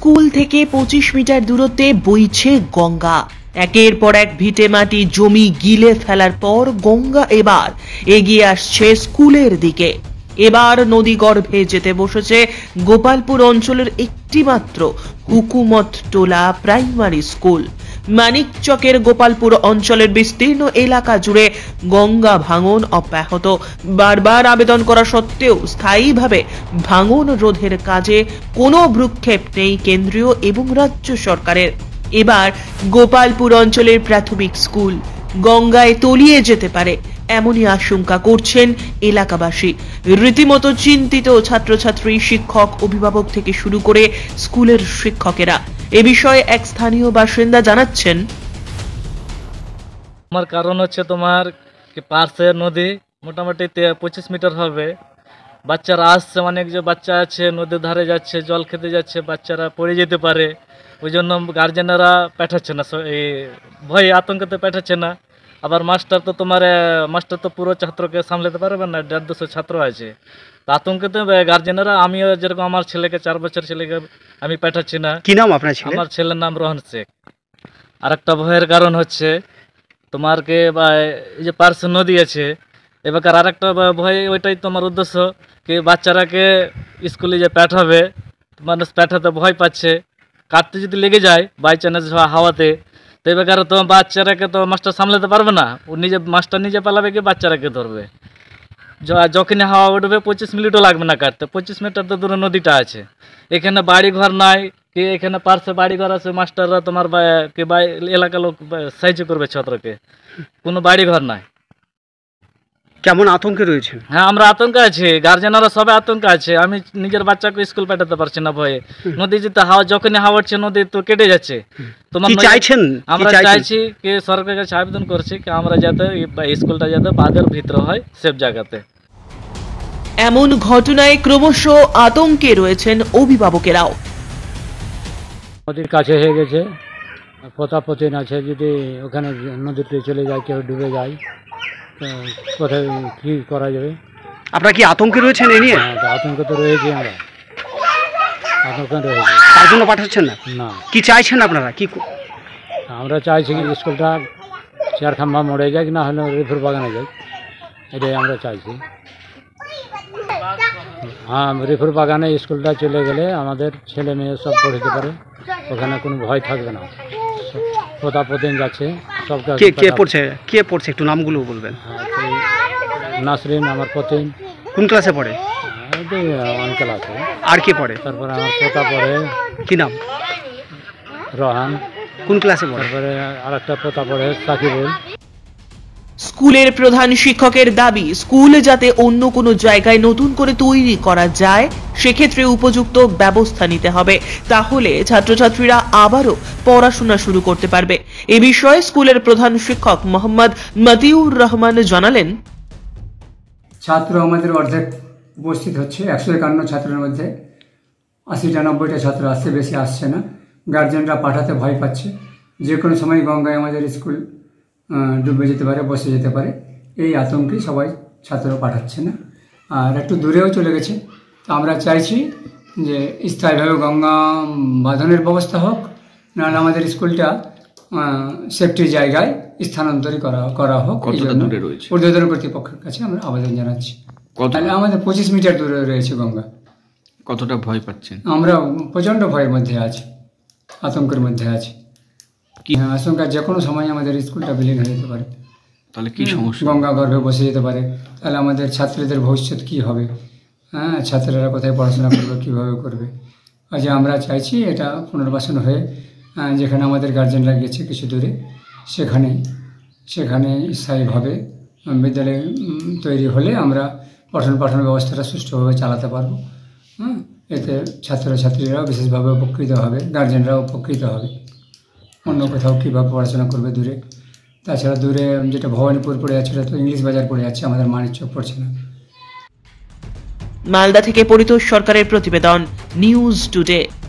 school থেকে পঁচিশ metre দূরত্বে বইছে গঙ্গা একের পর এক ভিটে মাটি জমি গিলে ফেলার পর গঙ্গা এবার এগিয়ে আসছে স্কুলের দিকে এবার নদী গর্ভে যেতে বসেছে গোপালপুর অঞ্চলের একটিমাত্র হুকুমত টোলা প্রাইমারি স্কুল মানিকচকের গোপালপুর অঞ্চলের বিস্তীর্ণ এলাকা জুড়ে গঙ্গা ভাঙন অব্যাহত বারবার আবেদন করা সত্ত্বেও স্থায়ীভাবে ভাঙন রোধের কাজে কোনো ভ্রুক্ষেপ নেই কেন্দ্রীয় এবং রাজ্য সরকারের এবার গোপালপুর অঞ্চলের প্রাথমিক স্কুল গঙ্গায় তলিয়ে যেতে পারে এমনই আশঙ্কা করছেন এলাকাবাসী রীতিমতো চিন্তিত ছাত্রছাত্রী শিক্ষক অভিভাবক থেকে শুরু করে স্কুলের শিক্ষকেরা এ বিষয়ে এক স্থানীয় বাসিন্দা জানাচ্ছেন আমার কারণ হচ্ছে তোমার পার্সের নদী মোটামুটি পঁচিশ মিটার হবে বাচ্চারা আসছে অনেক যে বাচ্চা আছে নদীর ধারে যাচ্ছে জল খেতে যাচ্ছে বাচ্চারা পড়ে যেতে পারে ওই জন্য গার্জেনেরা পাঠাচ্ছে না এই ভয়ে আতঙ্কতে পেঠাচ্ছে না আবার মাস্টার তো তোমার মাস্টার তো পুরো ছাত্রকে সামলাতে পারবে না দেড় দুশো ছাত্র আছে আতঙ্কে তো গার্জেনেরা আমিও যেরকম আমার ছেলেকে চার বছর ছেলেকে আমি পাঠাচ্ছি না কি নাম আপনার ছেলে আমার ছেলের নাম রোহন শেখ আর একটা ভয়ের কারণ হচ্ছে তোমারকে বা এই যে পার্শ্ব নদী আছে এবার আর একটা ভয় ওইটাই তোমার উদ্দেশ্য কি বাচ্চারাকে স্কুলে যে পাঠাবে মানুষ পাঠাতে ভয় পাচ্ছে কাটতে যদি লেগে যায় বাই চান্স হাওয়াতে তো এবার তোমার বাচ্চারাকে তো মাস্টার সামলাতে পারবে না ও নিজে মাস্টার নিজে পালাবে কি বাচ্চারাকে ধরবে যখনই হাওয়া উঠবে পঁচিশ মিনিটও লাগবে না কাটতে পঁচিশ মিনিটের তো দূরে নদীটা আছে এখানে বাড়ি ঘর নাই কি এখানে পার্শ্বে বাড়ি ঘর আছে মাস্টাররা তোমার এলাকার লোক সাহায্য করবে ছাত্রকে কোনো বাড়ি ঘর নাই কেমন আতঙ্কে রয়েছে হ্যাঁ আমরা আতঙ্কে আছি গার্জেনরা সবাই আতঙ্কে আছে আমি নিজের বাচ্চাকে স্কুল পাঠাতে পারছি না ভয়ে নদী যেতে হাওয়া যখনই হাওয়া হচ্ছে নদী তো কেটে যাচ্ছে তোমার চাইছেন আমরা চাইছি কি সরকারের কাছে আবেদন করছি কি আমরা যাতে স্কুলটা যাতে বাঁধের ভিতরে হয় সেফ জায়গাতে এমন ঘটনায় ক্রমশ আতঙ্কে রয়েছেন অভিভাবকেরাও নদীর কাছে হয়ে গেছে পতাপতিন আছে যদি ওখানে নদীতে চলে যায় কেউ ডুবে যায় কোথায় কী করা যাবে আপনারা কি আতঙ্কে রয়েছেন এই নিয়ে তো হ্যাঁ, আতঙ্ক তো রয়েছে আমরা আতঙ্ক রয়েছে তার জন্য পাঠাচ্ছেন না না কি চাইছেন আপনারা কি আমরা চাইছি কি স্কুলটা চেয়ারখাম্বা মরে যাক না হলে রিফুর বাগানে যাক এটাই আমরা চাইছি হ্যাঁ রেফুর বাগানে স্কুলটা চলে গেলে আমাদের ছেলে মেয়ে সব পড়তে পারে ওখানে কোনো ভয় থাকবে না পোতা পোতেন যাচ্ছে কে কে পড়ছে কে পড়ছে একটু নামগুলো বলবেন নাসরিন আমার পতিন কোন ক্লাসে পড়ে ওয়ান হ্যাঁ, ক্লাসে আর কে পড়ে তারপরে আমার পোতা পড়ে কি নাম রহান কোন ক্লাসে পড়ে তারপরে আর একটা পোতা পড়ে সাকিবুল স্কুলের প্রধান শিক্ষকের দাবি স্কুল যাতে অন্য কোনো জায়গায় নতুন করে তৈরি করা যায় সেক্ষেত্রে উপযুক্ত ব্যবস্থা নিতে হবে তাহলে ছাত্রছাত্রীরা আবারও পড়াশোনা শুরু করতে পারবে এ বিষয়ে স্কুলের প্রধান শিক্ষক মোহাম্মদ মতিউর রহমান জানালেন ছাত্র আমাদের অর্ধেক উপস্থিত হচ্ছে একশো একান্ন ছাত্রের মধ্যে আশিটা নব্বইটা ছাত্র আসছে বেশি আসছে না গার্জেনরা পাঠাতে ভয় পাচ্ছে যে কোনো সময় গঙ্গায় আমাদের স্কুল ডুবে যেতে পারে বসে যেতে পারে এই আতঙ্কে সবাই ছাত্র পাঠাচ্ছে না আর একটু দূরেও চলে গেছে তো আমরা চাইছি যে স্থায়ীভাবে গঙ্গা বাঁধনের ব্যবস্থা হোক নাহলে আমাদের স্কুলটা সেফটি জায়গায় স্থানান্তরী করা করা হোক ঊর্ধ্বতন কর্তৃপক্ষের কাছে আমরা আবেদন জানাচ্ছি তাহলে আমাদের পঁচিশ মিটার দূরে রয়েছে গঙ্গা কতটা ভয় পাচ্ছেন আমরা প্রচণ্ড ভয়ের মধ্যে আছি আতঙ্কের মধ্যে আছি কি আশঙ্কা হ্যাঁ, যে কোনো সময় আমাদের স্কুলটা বিলীন হয়ে যেতে পারে তাহলে কি সমস্যা গঙ্গা গর্ভে বসে যেতে পারে তাহলে আমাদের ছাত্রীদের ভবিষ্যৎ কি হবে হ্যাঁ ছাত্ররা কোথায় পড়াশোনা করবে কীভাবে করবে যে আচ্ছা, আমরা চাইছি এটা পুনর্বাসন হয়ে যেখানে আমাদের গার্জেনরা গেছে কিছু দূরে সেখানে সেখানে স্থায়ীভাবে বিদ্যালয় তৈরি হলে আমরা পঠন পাঠন ব্যবস্থাটা সুষ্ঠুভাবে চালাতে পারবো হ্যাঁ এতে ছাত্রছাত্রীরাও বিশেষভাবে উপকৃত হবে গার্জেনরাও উপকৃত হবে অন্য কোথাও কীভাবে পড়াশোনা করবে দূরে তাছাড়া দূরে যেটা ভবানীপুর পড়ে যাচ্ছে সেটা তো ইংলিশ বাজার পড়ে যাচ্ছে আমাদের মানের চোখ পড়ছে না মালদা থেকে পরিতোষ সরকারের প্রতিবেদন নিউজ টুডে